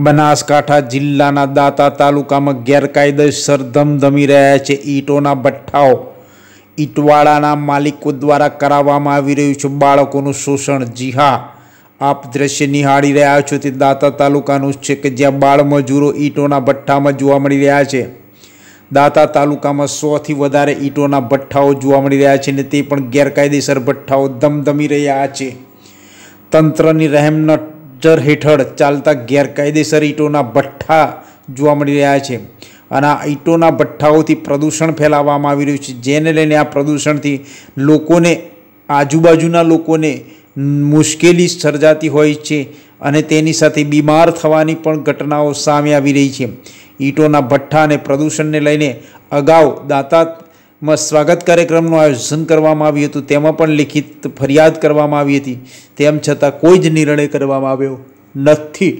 બનાસકાંઠા જિલ્લાના દાતા તાલુકામાં ગેરકાયદેસર ધમધમી રહ્યા છે ઈંટોના ભઠ્ઠાઓ ઈંટવાળાના માલિકો દ્વારા કરાવવામાં આવી રહ્યું છે બાળકોનું શોષણ જી હા આપ દ્રશ્ય નિહાળી રહ્યા છો તે દાતા તાલુકાનું જ છે કે જ્યાં બાળમજૂરો ઈંટોના ભઠ્ઠામાં જોવા મળી રહ્યા છે દાતા તાલુકામાં સોથી વધારે ઈંટોના ભઠ્ઠાઓ જોવા મળી રહ્યા છે ને તે પણ ગેરકાયદેસર ભઠ્ઠાઓ ધમધમી રહ્યા છે તંત્રની રહેમનટ જર હેઠળ ચાલતા ગેરકાયદેસર ઈંટોના ભઠ્ઠા જોવા મળી રહ્યા છે અને આ ઈંટોના ભઠ્ઠાઓથી પ્રદૂષણ ફેલાવવામાં આવી રહ્યું છે જેને લઈને આ પ્રદૂષણથી લોકોને આજુબાજુના લોકોને મુશ્કેલી સર્જાતી હોય છે અને તેની સાથે બીમાર થવાની પણ ઘટનાઓ સામે આવી રહી છે ઈંટોના ભઠ્ઠા અને પ્રદૂષણને લઈને અગાઉ દાંતા માં સ્વાગત કાર્યક્રમનું આયોજન કરવામાં આવ્યું હતું તેમાં પણ લિખિત ફરિયાદ કરવામાં આવી હતી તેમ છતાં કોઈ જ નિર્ણય કરવામાં આવ્યો નથી